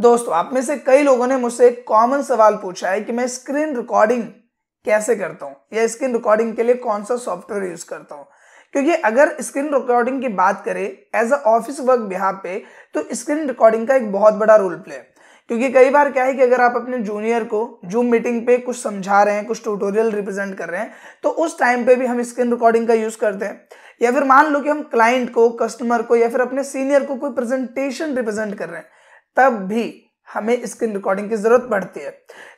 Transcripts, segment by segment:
दोस्तों आप में से कई लोगों ने मुझसे एक कॉमन सवाल पूछा है कि मैं स्क्रीन रिकॉर्डिंग कैसे करता हूँ या स्क्रीन रिकॉर्डिंग के लिए कौन सा सॉफ्टवेयर यूज करता हूँ क्योंकि अगर स्क्रीन रिकॉर्डिंग की बात करें as a office work Bihar पे तो स्क्रीन रिकॉर्डिंग का एक बहुत बड़ा रोल प्ले है क्योंकि कई बार क्या है कि अगर आप अपने जूनियर को जूम मीटिंग पे कुछ समझा रहे हैं कुछ ट्यूटोरियल रिप्रेजेंट कर रहे हैं तो उस टाइम पे भी हम स्क्रीन रिकॉर्डिंग का यूज़ करते हैं या फिर मान लो कि हम क्लाइंट को कस्टमर को या फिर अपने सीनियर को कोई प्रेजेंटेशन रिप्रेजेंट कर रहे हैं तब भी हमें स्क्रीन रिकॉर्डिंग की जरूरत पड़ती है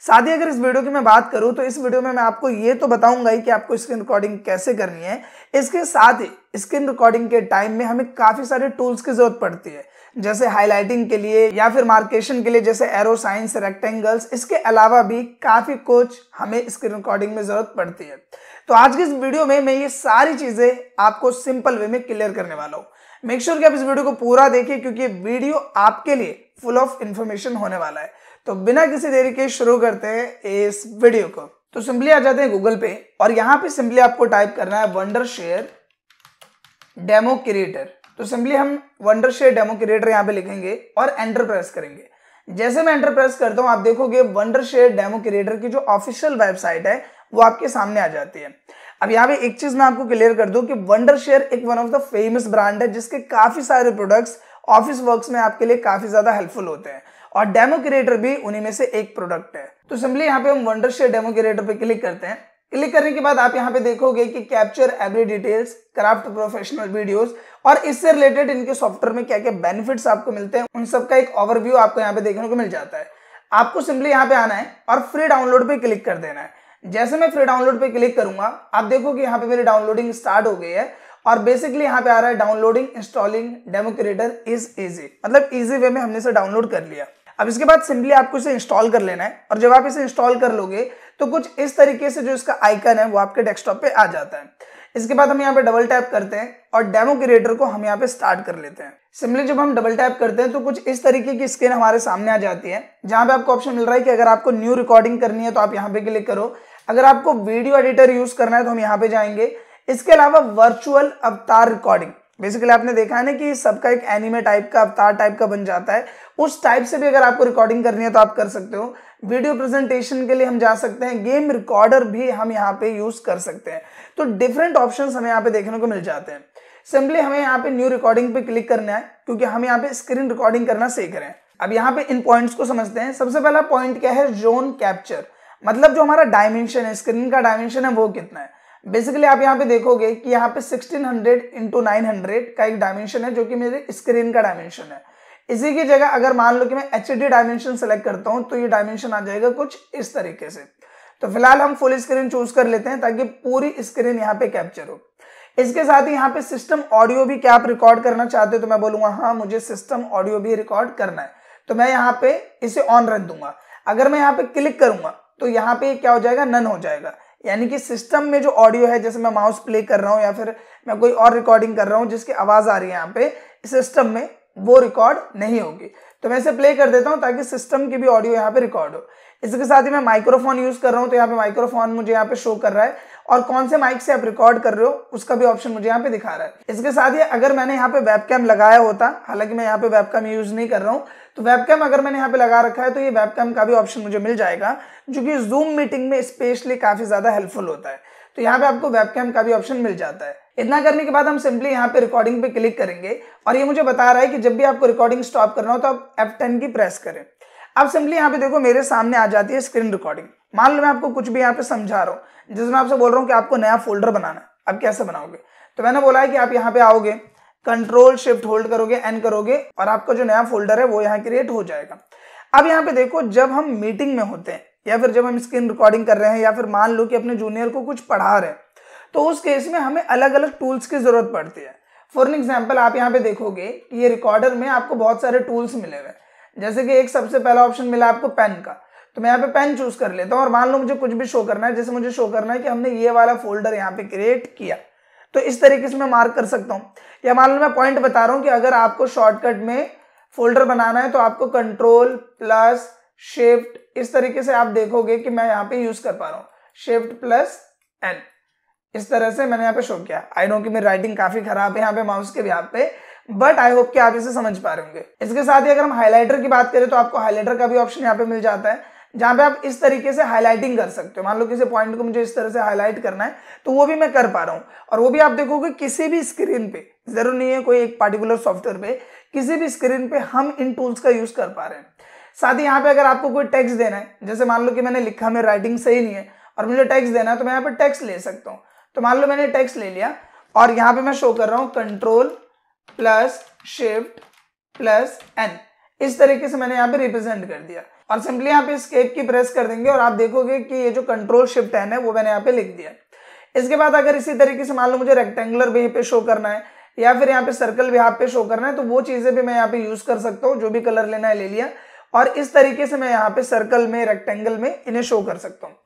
साथ ही अगर इस वीडियो की मैं बात करूं तो इस वीडियो में मैं आपको ये तो बताऊंगा ही कि आपको स्क्रीन रिकॉर्डिंग कैसे करनी है इसके साथ ही स्क्रीन रिकॉर्डिंग के टाइम में हमें काफ़ी सारे टूल्स की जरूरत पड़ती है जैसे हाईलाइटिंग के लिए या फिर मार्केशन के लिए जैसे एरो साइंस रेक्टेंगल्स इसके अलावा भी काफ़ी कुछ हमें स्क्रीन रिकॉर्डिंग में ज़रूरत पड़ती है तो आज की इस वीडियो में मैं ये सारी चीज़ें आपको सिंपल वे में क्लियर करने वाला हूँ मेक श्योर sure कि आप इस वीडियो को पूरा देखिए क्योंकि वीडियो आपके लिए फुल ऑफ इंफॉर्मेशन होने वाला है तो बिना किसी देरी के शुरू करते हैं इस वीडियो को तो सिंपली आ जाते हैं गूगल पे और यहां पे सिंपली आपको टाइप करना है वंडर शेयर डेमो क्रिएटर तो सिंपली हम वंडर शेयर डेमो क्रिएटर यहां पे लिखेंगे और एंटर प्रेस करेंगे जैसे मैं एंटर प्रेस करता हूं आप देखोगे वंडर शेयर डेमो क्रिएटर की जो ऑफिशियल वेबसाइट है वो आपके सामने आ जाती है अब यहां पे एक चीज मैं आपको क्लियर कर दूं कि वंडर शेयर एक one of the famous brand है जिसके काफी सारे प्रोडक्ट्स ऑफिस वर्क्स में आपके लिए काफी ज्यादा हेल्पफुल होते हैं और डेमो क्रिएटर भी उन्हीं में से एक प्रोडक्ट है तो सिंपली यहाँ पे हम वंडर शेयर डेमो क्रिएटर पे क्लिक करते हैं क्लिक करने के बाद आप यहाँ पे देखोगे कि capture every details craft professional videos और इससे रिलेटेड इनके सॉफ्टवेयर में क्या क्या बेनिफिट्स आपको मिलते हैं उन सबका एक ओवरव्यू आपको यहाँ पे देखने को मिल जाता है आपको सिंपली यहाँ पे आना है और फ्री डाउनलोड पे क्लिक कर देना है जैसे मैं फ्री डाउनलोड पे क्लिक करूंगा आप देखो कि यहाँ पे मेरी डाउनलोडिंग स्टार्ट हो गई है और बेसिकली यहाँ पे आ रहा है downloading installing Demo Creator is easy मतलब इजी वे में हमने इसे डाउनलोड कर लिया अब इसके बाद सिंपली आपको इसे इंस्टॉल कर लेना है और जब आप इसे इंस्टॉल कर लोगे तो कुछ इस तरीके से जो इसका आइकन है वो आपके डेस्कटॉप पे आ जाता है इसके बाद हम यहाँ पे डबल टैप करते हैं और डेमो क्रिएटर को हम यहाँ पे स्टार्ट कर लेते हैं सिंपली जब हम डबल टैप करते हैं तो कुछ इस तरीके की स्क्रीन हमारे सामने आ जाती है जहां पे आपको ऑप्शन मिल रहा है कि अगर आपको न्यू रिकॉर्डिंग करनी है तो आप यहाँ पे क्लिक करो अगर आपको वीडियो एडिटर यूज करना है तो हम यहाँ पे जाएंगे इसके अलावा वर्चुअल अवतार रिकॉर्डिंग बेसिकली आपने देखा है ना कि सबका एक एनिमे टाइप का अवतार टाइप का बन जाता है उस टाइप से भी अगर आपको रिकॉर्डिंग करनी है तो आप कर सकते हो वीडियो प्रेजेंटेशन के लिए हम जा सकते हैं गेम रिकॉर्डर भी हम यहाँ पे यूज कर सकते हैं तो डिफरेंट ऑप्शन हमें यहाँ पे देखने को मिल जाते हैं सिंपली हमें यहाँ पे न्यू रिकॉर्डिंग पे क्लिक करना है क्योंकि हम यहाँ पे स्क्रीन रिकॉर्डिंग करना सीख रहे हैं अब यहाँ पे इन पॉइंट्स को समझते हैं सबसे पहला पॉइंट क्या है जोन कैप्चर मतलब जो हमारा डायमेंशन है स्क्रीन का डायमेंशन है वो कितना है बेसिकली आप यहाँ पे देखोगे कि यहाँ पे 1600 हंड्रेड इंटू नाइन का एक डायमेंशन है जो कि मेरे स्क्रीन का डायमेंशन है इसी की जगह अगर मान लो कि मैं एच डी डायमेंशन सेलेक्ट करता हूँ तो ये डायमेंशन आ जाएगा कुछ इस तरीके से तो फिलहाल हम फुल स्क्रीन चूज कर लेते हैं ताकि पूरी स्क्रीन यहाँ पे कैप्चर हो इसके साथ ही यहाँ पे सिस्टम ऑडियो भी क्या आप रिकॉर्ड करना चाहते हो तो मैं बोलूंगा हाँ मुझे सिस्टम ऑडियो भी रिकॉर्ड करना है तो मैं यहाँ पे इसे ऑन रख दूंगा अगर मैं यहाँ पे क्लिक करूंगा तो यहाँ पे क्या हो जाएगा नन हो जाएगा यानी कि सिस्टम में जो ऑडियो है जैसे मैं माउस प्ले कर रहा हूँ या फिर मैं कोई और रिकॉर्डिंग कर रहा हूँ जिसकी आवाज़ आ रही है यहाँ पे सिस्टम में वो रिकॉर्ड नहीं होगी तो मैं इसे प्ले कर देता हूँ ताकि सिस्टम की भी ऑडियो यहाँ पे रिकॉर्ड हो इसके साथ ही मैं माइक्रोफोन यूज़ कर रहा हूँ तो यहाँ पे माइक्रोफोन मुझे यहाँ पे शो कर रहा है और कौन से माइक से आप रिकॉर्ड कर रहे हो उसका भी ऑप्शन मुझे यहाँ पे दिखा रहा है इसके साथ ही अगर मैंने यहाँ पे वेबकैम लगाया होता हालांकि मैं यहाँ पे वेबकैम यूज नहीं कर रहा हूँ तो वेबकैम अगर मैंने यहाँ पे लगा रखा है तो ये वेबकैम का भी ऑप्शन मुझे मिल जाएगा जो कि जूम मीटिंग में स्पेशली काफी ज्यादा हेल्पफुल होता है तो यहाँ पे आपको वेबकैम का भी ऑप्शन मिल जाता है इतना करने के बाद हम सिंपली यहाँ पे रिकॉर्डिंग पे क्लिक करेंगे और ये मुझे बता रहा है कि जब भी आपको रिकॉर्डिंग स्टॉप करना हो तो आप F10 की प्रेस करें अब सिंपली यहाँ पे देखो मेरे सामने आ जाती है स्क्रीन रिकॉर्डिंग मान लो मैं आपको कुछ भी यहाँ पे समझा रहा हूँ जिसमें आपसे बोल रहा हूँ कि आपको नया फोल्डर बनाना है अब कैसे बनाओगे तो मैंने बोला है कि आप यहाँ पे आओगे कंट्रोल शिफ्ट होल्ड करोगे एन करोगे और आपका जो नया फोल्डर है वो यहाँ क्रिएट हो जाएगा अब यहाँ पे देखो जब हम मीटिंग में होते हैं या फिर जब हम स्क्रीन रिकॉर्डिंग कर रहे हैं या फिर मान लो कि अपने जूनियर को कुछ पढ़ा रहे हैं तो उस केस में हमें अलग अलग टूल्स की ज़रूरत पड़ती है फॉर एन एग्जाम्पल आप यहाँ पे देखोगे कि ये रिकॉर्डर में आपको बहुत सारे टूल्स मिले हुए हैं जैसे कि एक सबसे पहला ऑप्शन मिला आपको पेन का तो मैं यहाँ पे पेन चूज कर लेता हूँ और मान लो मुझे कुछ भी शो करना है जैसे मुझे शो करना है कि हमने ये वाला फोल्डर यहाँ पे क्रिएट किया तो इस तरीके से मैं मार्क कर सकता हूँ या मान लो मैं पॉइंट बता रहा हूँ कि अगर आपको शॉर्टकट में फोल्डर बनाना है तो आपको कंट्रोल प्लस शिफ्ट इस तरीके से आप देखोगे कि मैं यहाँ पे यूज कर पा रहा हूँ शिफ्ट प्लस एन इस तरह से मैंने यहाँ पे शो किया आई नो कि मेरी राइटिंग काफी खराब है यहाँ पे माउस के भी यहाँ पे बट आई होप कि आप इसे समझ पा रहे होंगे इसके साथ ही अगर हम हाईलाइटर की बात करें तो आपको हाईलाइटर का भी ऑप्शन यहाँ पे मिल जाता है जहां पे आप इस तरीके से हाईलाइटिंग कर सकते हो मान लो किसी पॉइंट को मुझे इस तरह से हाईलाइट करना है तो वो भी मैं कर पा रहा हूँ और वो भी आप देखोगे किसी भी स्क्रीन पे जरूर नहीं है कोई एक पार्टिकुलर सॉफ्टवेयर पे किसी भी स्क्रीन पे हम इन टूल्स का यूज कर पा रहे हैं साथ ही यहाँ पे अगर आपको कोई टैक्स देना है जैसे मान लो कि मैंने लिखा मेरी राइटिंग सही नहीं है और मुझे टेक्स देना है तो मैं यहाँ पे टैक्स ले सकता हूँ तो मान लो मैंने टेक्स ले लिया और यहाँ पे मैं शो कर रहा हूँ control plus shift plus N इस तरीके से मैंने यहाँ पे रिप्रेजेंट कर दिया और सिंपली यहाँ पे स्केप की प्रेस कर देंगे और आप देखोगे कि ये जो कंट्रोल शिफ्ट एन है वो मैंने यहाँ पे लिख दिया इसके बाद अगर इसी तरीके से मान लो मुझे रेक्टेंगुलर भी पे शो करना है या फिर यहाँ पे सर्कल भी यहाँ पे शो करना है तो वो चीज़ें भी मैं यहाँ पे यूज़ कर सकता हूँ जो भी कलर लेना है ले लिया और इस तरीके से मैं यहाँ पे सर्कल में रेक्टेंगल में इन्हें शो कर सकता हूँ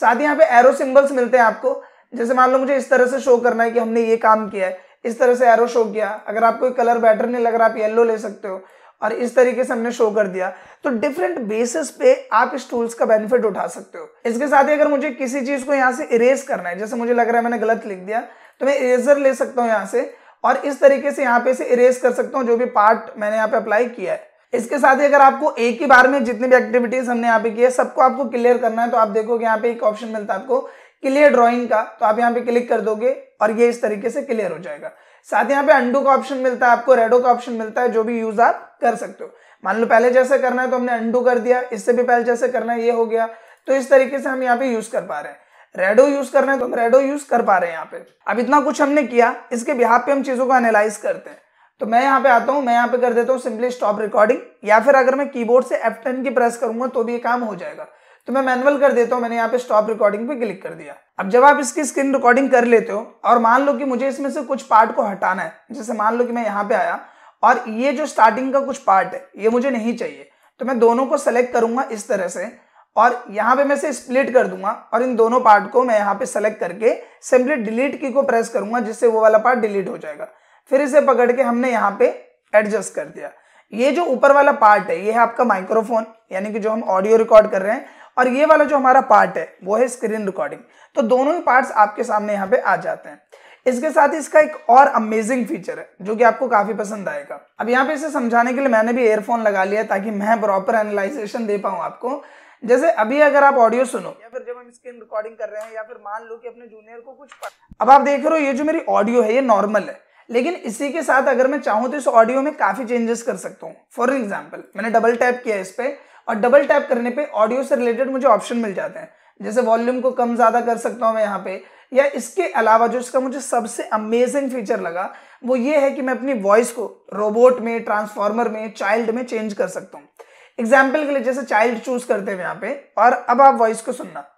साथ ही यहाँ पे एरो सिंबल्स मिलते हैं आपको जैसे मान लो मुझे इस तरह से शो करना है कि हमने ये काम किया है इस तरह से एरो शो किया अगर आपको कलर बैटर नहीं लग रहा आप येलो ले सकते हो और इस तरीके से हमने शो कर दिया तो डिफरेंट बेसिस पे आप इस टूल्स का बेनिफिट उठा सकते हो इसके साथ ही अगर मुझे किसी चीज को यहाँ से इरेज करना है जैसे मुझे लग रहा है मैंने गलत लिख दिया तो मैं इरेजर ले सकता हूँ यहाँ से और इस तरीके से यहाँ पे से इरेज कर सकता हूँ जो भी पार्ट मैंने यहाँ पे अप्लाई किया है इसके साथ ही अगर आपको एक ही बार में जितनी भी एक्टिविटीज हमने यहाँ पे की है सबको आपको क्लियर करना है तो आप देखोगे यहाँ पे एक ऑप्शन मिलता है आपको क्लियर ड्राइंग का तो आप यहाँ पे क्लिक कर दोगे और ये इस तरीके से क्लियर हो जाएगा साथ यहाँ पे अंडू का ऑप्शन मिलता है आपको रेडो का ऑप्शन मिलता है जो भी यूज आप कर सकते हो मान लो पहले जैसे करना है तो हमने अंडू कर दिया इससे भी पहले जैसे करना है ये हो गया तो इस तरीके से हम यहाँ पे यूज कर पा रहे हैं रेडो यूज करना है तो हम रेडो यूज कर पा रहे हैं यहाँ पे अब इतना कुछ हमने किया इसके बिहार पे हम चीजों को एनालाइज करते हैं तो मैं यहाँ पे आता हूँ मैं यहाँ पे कर देता हूँ सिंपली स्टॉप रिकॉर्डिंग या फिर अगर मैं कीबोर्ड से F10 की प्रेस करूंगा तो भी ये काम हो जाएगा तो मैं मैनुअल कर देता हूँ मैंने यहाँ पे स्टॉप रिकॉर्डिंग पे क्लिक कर दिया अब जब आप इसकी स्क्रीन रिकॉर्डिंग कर लेते हो और मान लो कि मुझे इसमें से कुछ पार्ट को हटाना है जैसे मान लो कि मैं यहाँ पे आया और ये जो स्टार्टिंग का कुछ पार्ट है ये मुझे नहीं चाहिए तो मैं दोनों को सेलेक्ट करूंगा इस तरह से और यहाँ पे मैं इसे स्प्लिट कर दूंगा और इन दोनों पार्ट को मैं यहाँ पे सेलेक्ट करके सिंपली डिलीट की को प्रेस करूंगा जिससे वो वाला पार्ट डिलीट हो जाएगा फिर इसे पकड़ के हमने यहाँ पे एडजस्ट कर दिया ये जो ऊपर वाला पार्ट है ये है आपका माइक्रोफोन यानी कि जो हम ऑडियो रिकॉर्ड कर रहे हैं और ये वाला जो हमारा पार्ट है वो है स्क्रीन रिकॉर्डिंग तो दोनों ही पार्ट्स आपके सामने यहाँ पे आ जाते हैं इसके साथ ही इसका एक और अमेजिंग फीचर है जो कि आपको काफी पसंद आएगा अब यहाँ पे इसे समझाने के लिए मैंने भी एयरफोन लगा लिया ताकि मैं प्रॉपर एनालाइजेशन दे पाऊँ आपको जैसे अभी अगर आप ऑडियो सुनो या फिर जब हम स्क्रीन रिकॉर्डिंग कर रहे हैं या फिर मान लो कि अपने जूनियर को कुछ अब आप देख रहे हो ये जो मेरी ऑडियो है ये नॉर्मल है लेकिन इसी के साथ अगर मैं चाहूँ तो इस ऑडियो में काफी चेंजेस कर सकता हूँ फॉर एग्जाम्पल मैंने डबल टैप किया इस पर और डबल टैप करने पे ऑडियो से रिलेटेड मुझे ऑप्शन मिल जाते हैं जैसे वॉल्यूम को कम ज़्यादा कर सकता हूँ मैं यहाँ पे या इसके अलावा जो इसका मुझे सबसे अमेजिंग फीचर लगा वो ये है कि मैं अपनी वॉइस को रोबोट में ट्रांसफॉर्मर में चाइल्ड में चेंज कर सकता हूँ एग्जाम्पल के लिए जैसे चाइल्ड चूज करते हैं यहाँ पे और अब आप वॉइस को सुनना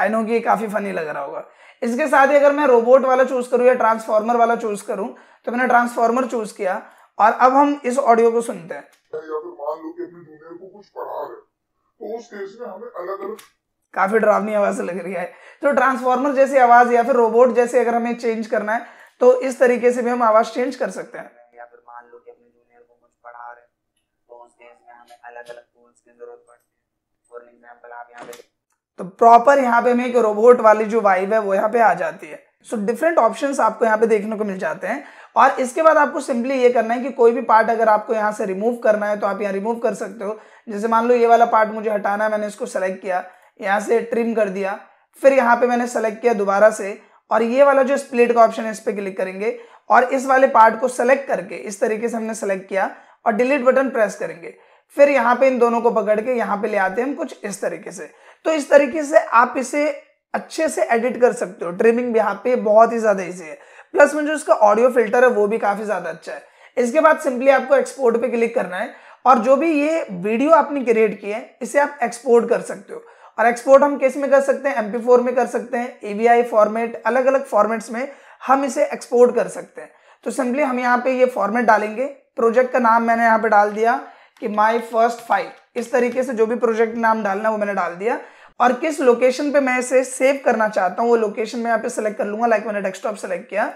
आई नो तो कि ये काफ़ी फनी लग रहा होगा इसके साथ ही अगर मैं रोबोट वाला चूज करूँ या ट्रांसफॉर्मर वाला चूज करूँ तो मैंने ट्रांसफॉर्मर चूज किया और अब हम इस ऑडियो को सुनते हैं तो काफी ड्रामी आवाज लग रही है तो ट्रांसफॉर्मर जैसी आवाज या फिर रोबोट जैसे अगर हमें चेंज करना है तो इस तरीके से भी हम आवाज चेंज कर सकते हैं या फिर मान लो कि अपने जूनियर को कुछ पढ़ा रहे तो उस केस में हमें अलग अलग टूल्स की जरूरत पड़ती है फॉर एग्जाम्पल आप यहाँ पे तो प्रॉपर यहाँ पे हमें एक रोबोट वाली जो वाइव है वो यहाँ पे आ जाती है सो डिफरेंट ऑप्शंस आपको यहाँ पे देखने को मिल जाते हैं और इसके बाद आपको सिंपली ये करना है कि कोई भी पार्ट अगर आपको यहाँ से रिमूव करना है तो आप यहाँ रिमूव कर सकते हो जैसे मान लो ये वाला पार्ट मुझे हटाना है मैंने इसको सेलेक्ट किया यहाँ से ट्रिम कर दिया फिर यहाँ पे मैंने सेलेक्ट किया दोबारा से और ये वाला जो स्प्लिट का ऑप्शन है इस पर क्लिक करेंगे और इस वाले पार्ट को सेलेक्ट करके इस तरीके से हमने सेलेक्ट किया और डिलीट बटन प्रेस करेंगे फिर यहां पे इन दोनों को पकड़ के यहां पे ले आते हैं हम कुछ इस तरीके से तो इस तरीके से आप इसे अच्छे से एडिट कर सकते हो ट्रिमिंग भी यहाँ पे बहुत ही ज़्यादा ईजी है प्लस में जो इसका ऑडियो फिल्टर है वो भी काफ़ी ज़्यादा अच्छा है इसके बाद सिंपली आपको एक्सपोर्ट पे क्लिक करना है और जो भी ये वीडियो आपने क्रिएट किए है इसे आप एक्सपोर्ट कर सकते हो और एक्सपोर्ट हम किस में कर सकते हैं एम में कर सकते हैं एवीआई फॉर्मेट अलग अलग फॉर्मेट्स में हम इसे एक्सपोर्ट कर सकते हैं तो सिंपली हम यहाँ पे ये फॉर्मेट डालेंगे प्रोजेक्ट का नाम मैंने यहाँ पे डाल दिया कि माई फर्स्ट फाइट इस तरीके से जो भी प्रोजेक्ट नाम डालना है वो मैंने डाल दिया और किस लोकेशन पे मैं इसे सेव करना चाहता हूँ वो लोकेशन मैं यहाँ पे सेलेक्ट कर लूंगा लाइक मैंने डेस्कटॉप सेलेक्ट किया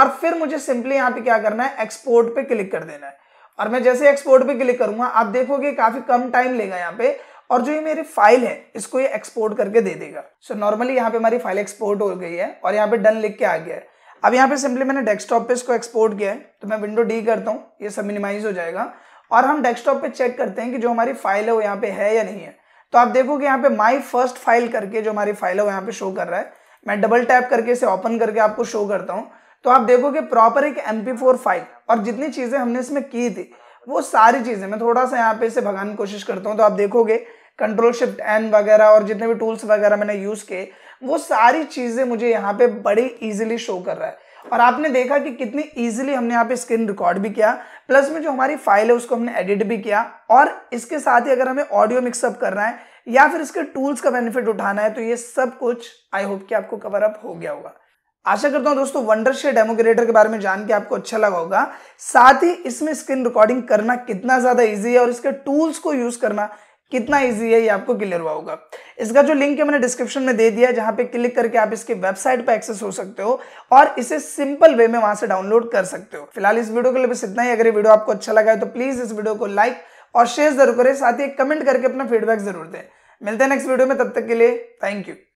और फिर मुझे सिंपली यहाँ पे क्या करना है एक्सपोर्ट पे क्लिक कर देना है और मैं जैसे एक्सपोर्ट पे क्लिक करूंगा आप देखोगे काफी कम टाइम लेगा यहाँ पे और जो ये मेरी फाइल है इसको ये एक्सपोर्ट करके दे देगा सो नॉर्मली यहाँ पे हमारी फाइल एक्सपोर्ट हो गई है और यहाँ पे डन लिख के आ गया है अब यहाँ पे सिंपली मैंने डेस्कटॉप पे इसको एक्सपोर्ट किया है तो मैं विंडो डी करता हूँ ये सब मिनिमाइज हो जाएगा और हम डेस्कटॉप पे चेक करते हैं कि जो हमारी फाइल है वो यहाँ पे है या नहीं है तो आप देखोगे यहाँ पे माई फर्स्ट फाइल करके जो हमारी फाइल है वो यहाँ पे शो कर रहा है मैं डबल टैप करके इसे ओपन करके आपको शो करता हूँ तो आप देखोगे प्रॉपर एक एम फाइल और जितनी चीज़ें हमने इसमें की थी वो सारी चीज़ें मैं थोड़ा सा यहाँ पे इसे भगाने की कोशिश करता हूँ तो आप देखोगे कंट्रोल शिफ्ट एन वगैरह और जितने भी टूल्स वगैरह मैंने यूज़ किए वो सारी चीज़ें मुझे यहाँ पे बड़ी इजिली शो कर रहा है और आपने देखा कि कितनी इजिली हमने यहाँ पे स्क्रीन रिकॉर्ड भी किया प्लस में जो हमारी फाइल है उसको हमने एडिट भी किया और इसके साथ ही अगर हमें ऑडियो मिक्सअप करना है या फिर इसके टूल्स का बेनिफिट उठाना है तो ये सब कुछ आई होप कि आपको कवर अप हो गया होगा आशा करता हूँ दोस्तों वंडर शेड डेमोक्रेटर के बारे में जान के आपको अच्छा लगा होगा साथ ही इसमें स्क्रीन रिकॉर्डिंग करना कितना ज़्यादा इजी है और इसके टूल्स को यूज़ करना कितना इजी है ये आपको क्लियर हुआ होगा इसका जो लिंक है मैंने डिस्क्रिप्शन में दे दिया है जहाँ पे क्लिक करके आप इसके वेबसाइट पे एक्सेस हो सकते हो और इसे सिंपल वे में वहां से डाउनलोड कर सकते हो फिलहाल इस वीडियो के लिए बस इतना ही अगर ये वीडियो आपको अच्छा लगा है तो प्लीज इस वीडियो को लाइक और शेयर जरूर करें साथ ही कमेंट करके अपना फीडबैक जरूर दें मिलते हैं नेक्स्ट वीडियो में तब तक के लिए थैंक यू